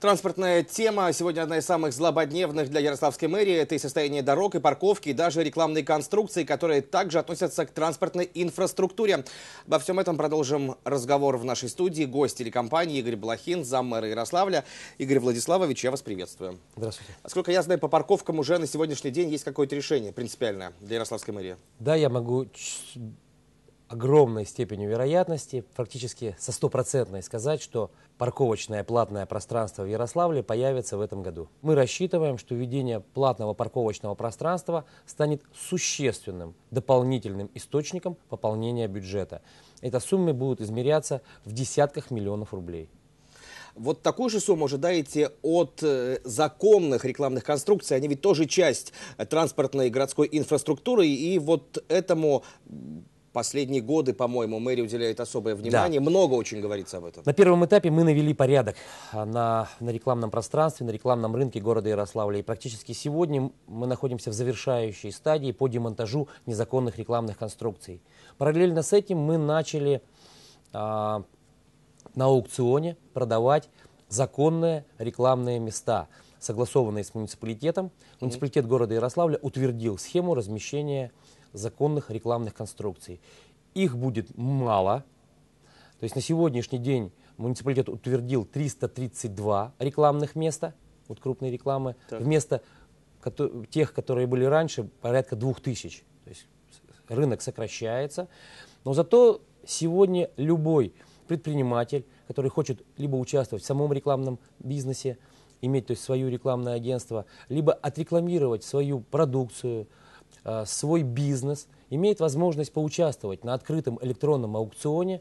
Транспортная тема сегодня одна из самых злободневных для Ярославской мэрии. Это и состояние дорог, и парковки, и даже рекламные конструкции, которые также относятся к транспортной инфраструктуре. Обо всем этом продолжим разговор в нашей студии. Гость телекомпании Игорь Блохин, заммэра Ярославля. Игорь Владиславович, я вас приветствую. Здравствуйте. Насколько я знаю, по парковкам уже на сегодняшний день есть какое-то решение принципиальное для Ярославской мэрии. Да, я могу огромной степенью вероятности, практически со стопроцентной сказать, что парковочное платное пространство в Ярославле появится в этом году. Мы рассчитываем, что введение платного парковочного пространства станет существенным дополнительным источником пополнения бюджета. Эта сумма будет измеряться в десятках миллионов рублей. Вот такую же сумму ожидаете от э, законных рекламных конструкций. Они ведь тоже часть э, транспортной городской инфраструктуры. И вот этому последние годы, по-моему, мэрия уделяет особое внимание. Да. Много очень говорится об этом. На первом этапе мы навели порядок а, на, на рекламном пространстве, на рекламном рынке города Ярославля. И практически сегодня мы находимся в завершающей стадии по демонтажу незаконных рекламных конструкций. Параллельно с этим мы начали а, на аукционе продавать законные рекламные места, согласованные с муниципалитетом. Муниципалитет города Ярославля утвердил схему размещения законных рекламных конструкций. Их будет мало. То есть на сегодняшний день муниципалитет утвердил 332 рекламных места, вот крупные рекламы, так. вместо тех, которые были раньше, порядка 2000. То есть рынок сокращается. Но зато сегодня любой предприниматель, который хочет либо участвовать в самом рекламном бизнесе, иметь то есть, свое рекламное агентство, либо отрекламировать свою продукцию, Э, свой бизнес, имеет возможность поучаствовать на открытом электронном аукционе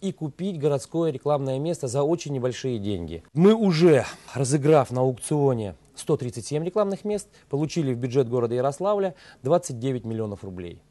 и купить городское рекламное место за очень небольшие деньги. Мы уже, разыграв на аукционе 137 рекламных мест, получили в бюджет города Ярославля 29 миллионов рублей.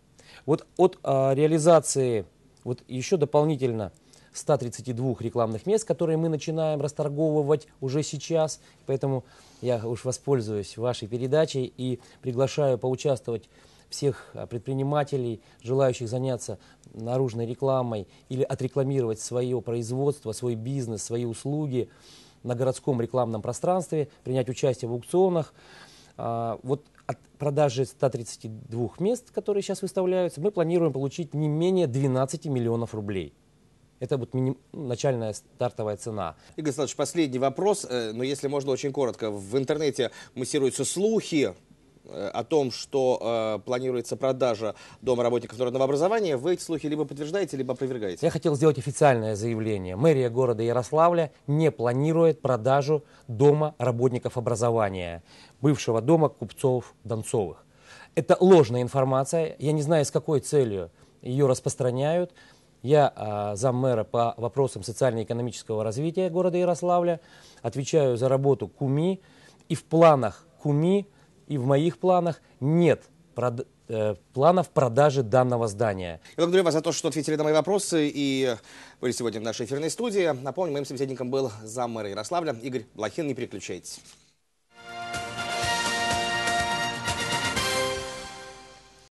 Вот от а, реализации, вот еще дополнительно 132 рекламных мест, которые мы начинаем расторговывать уже сейчас. Поэтому я уж воспользуюсь вашей передачей и приглашаю поучаствовать всех а, предпринимателей, желающих заняться наружной рекламой или отрекламировать свое производство, свой бизнес, свои услуги на городском рекламном пространстве, принять участие в аукционах. А, вот от продажи 132 мест, которые сейчас выставляются, мы планируем получить не менее 12 миллионов рублей. Это будет миним... начальная стартовая цена. Игорь Александрович, последний вопрос, э, но если можно очень коротко. В интернете массируются слухи, э, о том, что э, планируется продажа Дома работников народного образования, вы эти слухи либо подтверждаете, либо опровергаете? Я хотел сделать официальное заявление. Мэрия города Ярославля не планирует продажу Дома работников образования, бывшего дома Купцов-Донцовых. Это ложная информация. Я не знаю, с какой целью ее распространяют. Я а, заммэра по вопросам социально-экономического развития города Ярославля, отвечаю за работу КУМИ, и в планах КУМИ, и в моих планах нет прод э, планов продажи данного здания. Я благодарю вас за то, что ответили на мои вопросы и были сегодня в нашей эфирной студии. Напомню, моим собеседником был заммэра Ярославля Игорь Блохин. Не переключайтесь.